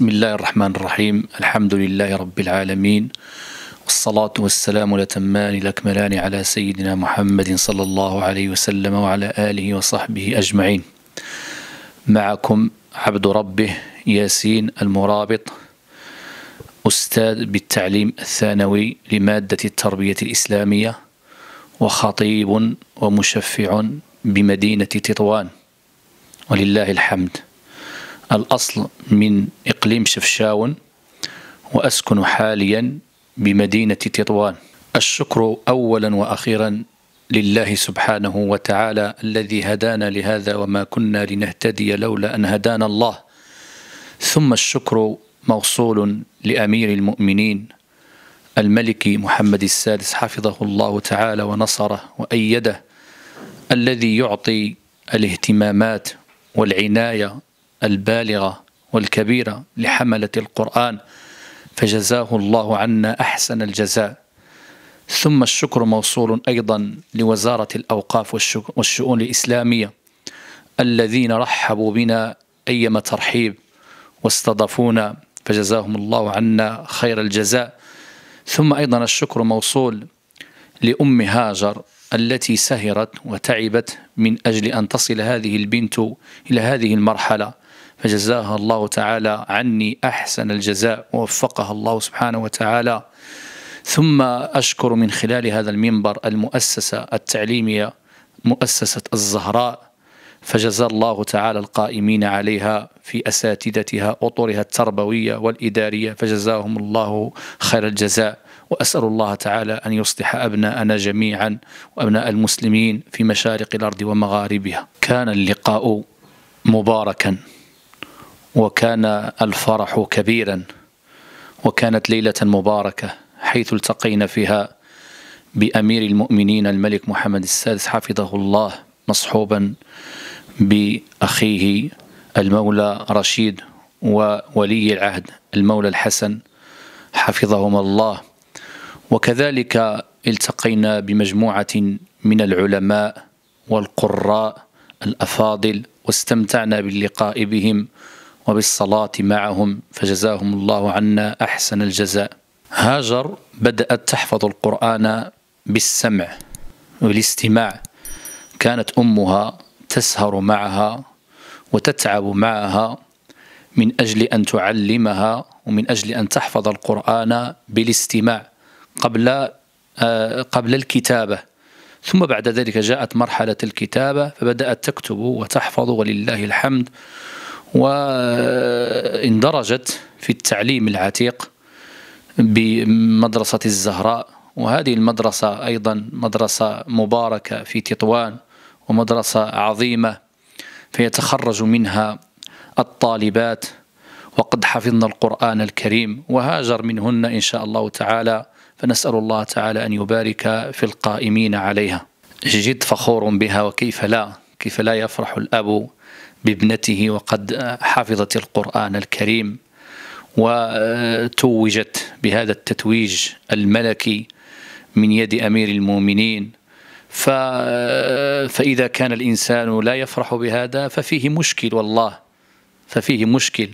بسم الله الرحمن الرحيم الحمد لله رب العالمين والصلاة والسلام الأتمان الأكملان على سيدنا محمد صلى الله عليه وسلم وعلى آله وصحبه أجمعين معكم عبد ربه ياسين المرابط أستاذ بالتعليم الثانوي لمادة التربية الإسلامية وخطيب ومشفع بمدينة تطوان ولله الحمد الأصل من إقليم شفشاون وأسكن حاليا بمدينة تطوان الشكر أولا وأخيرا لله سبحانه وتعالى الذي هدانا لهذا وما كنا لنهتدي لولا أن هدانا الله ثم الشكر موصول لأمير المؤمنين الملك محمد السادس حفظه الله تعالى ونصره وأيده الذي يعطي الاهتمامات والعناية البالغة والكبيرة لحملة القرآن فجزاه الله عنا أحسن الجزاء ثم الشكر موصول أيضا لوزارة الأوقاف والشؤون الإسلامية الذين رحبوا بنا أيما ترحيب واستضافونا فجزاهم الله عنا خير الجزاء ثم أيضا الشكر موصول لأم هاجر التي سهرت وتعبت من أجل أن تصل هذه البنت إلى هذه المرحلة فجزاها الله تعالى عني أحسن الجزاء ووفقها الله سبحانه وتعالى ثم أشكر من خلال هذا المنبر المؤسسة التعليمية مؤسسة الزهراء فجزى الله تعالى القائمين عليها في أساتذتها أطرها التربوية والإدارية فجزاهم الله خير الجزاء وأسأل الله تعالى أن يصلح أبناءنا جميعا وأبناء المسلمين في مشارق الأرض ومغاربها كان اللقاء مباركا وكان الفرح كبيرا وكانت ليله مباركه حيث التقينا فيها بامير المؤمنين الملك محمد السادس حفظه الله مصحوبا باخيه المولى رشيد وولي العهد المولى الحسن حفظهما الله وكذلك التقينا بمجموعه من العلماء والقراء الافاضل واستمتعنا باللقاء بهم وبالصلاة معهم فجزاهم الله عنا أحسن الجزاء هاجر بدأت تحفظ القرآن بالسمع والاستماع كانت أمها تسهر معها وتتعب معها من أجل أن تعلمها ومن أجل أن تحفظ القرآن بالاستماع قبل آه، قبل الكتابة ثم بعد ذلك جاءت مرحلة الكتابة فبدأت تكتب وتحفظ ولله الحمد واندرجت في التعليم العتيق بمدرسة الزهراء وهذه المدرسة أيضا مدرسة مباركة في تطوان ومدرسة عظيمة فيتخرج منها الطالبات وقد حفظن القرآن الكريم وهاجر منهن إن شاء الله تعالى فنسأل الله تعالى أن يبارك في القائمين عليها جد فخور بها وكيف لا كيف لا يفرح الأب بابنته وقد حفظت القرآن الكريم وتوجت بهذا التتويج الملكي من يد أمير المؤمنين فإذا كان الإنسان لا يفرح بهذا ففيه مشكل والله ففيه مشكل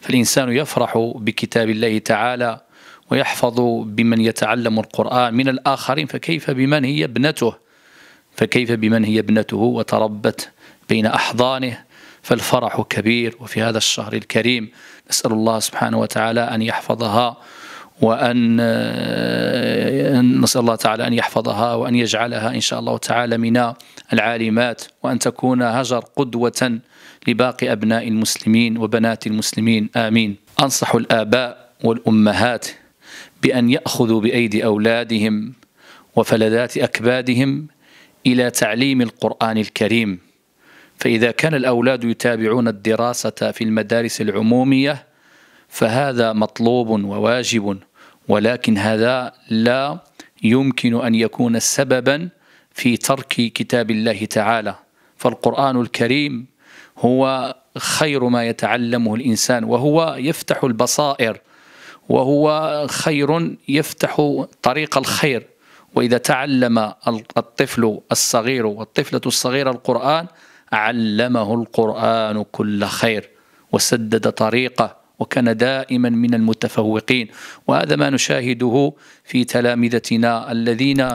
فالإنسان يفرح بكتاب الله تعالى ويحفظ بمن يتعلم القرآن من الآخرين فكيف بمن هي ابنته فكيف بمن هي ابنته وتربت بين أحضانه فالفرح كبير وفي هذا الشهر الكريم نسأل الله سبحانه وتعالى أن يحفظها وأن نسأل الله تعالى أن يحفظها وأن يجعلها إن شاء الله تعالى من العالمات وأن تكون هجر قدوة لباقي أبناء المسلمين وبنات المسلمين آمين أنصح الآباء والأمهات بأن يأخذوا بأيدي أولادهم وفلذات أكبادهم إلى تعليم القرآن الكريم فإذا كان الأولاد يتابعون الدراسة في المدارس العمومية فهذا مطلوب وواجب ولكن هذا لا يمكن أن يكون سببا في ترك كتاب الله تعالى فالقرآن الكريم هو خير ما يتعلمه الإنسان وهو يفتح البصائر وهو خير يفتح طريق الخير وإذا تعلم الطفل الصغير والطفلة الصغيرة القرآن علمه القرآن كل خير وسدد طريقه وكان دائما من المتفوقين وهذا ما نشاهده في تلامذتنا الذين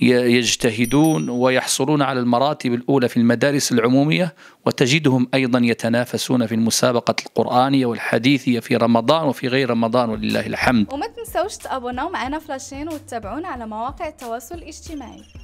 يجتهدون ويحصلون على المراتب الأولى في المدارس العمومية وتجدهم أيضا يتنافسون في المسابقة القرآنية والحديثية في رمضان وفي غير رمضان ولله الحمد وما تنسوش تابوناو معنا فلاشين وتتابعونا على مواقع التواصل الاجتماعي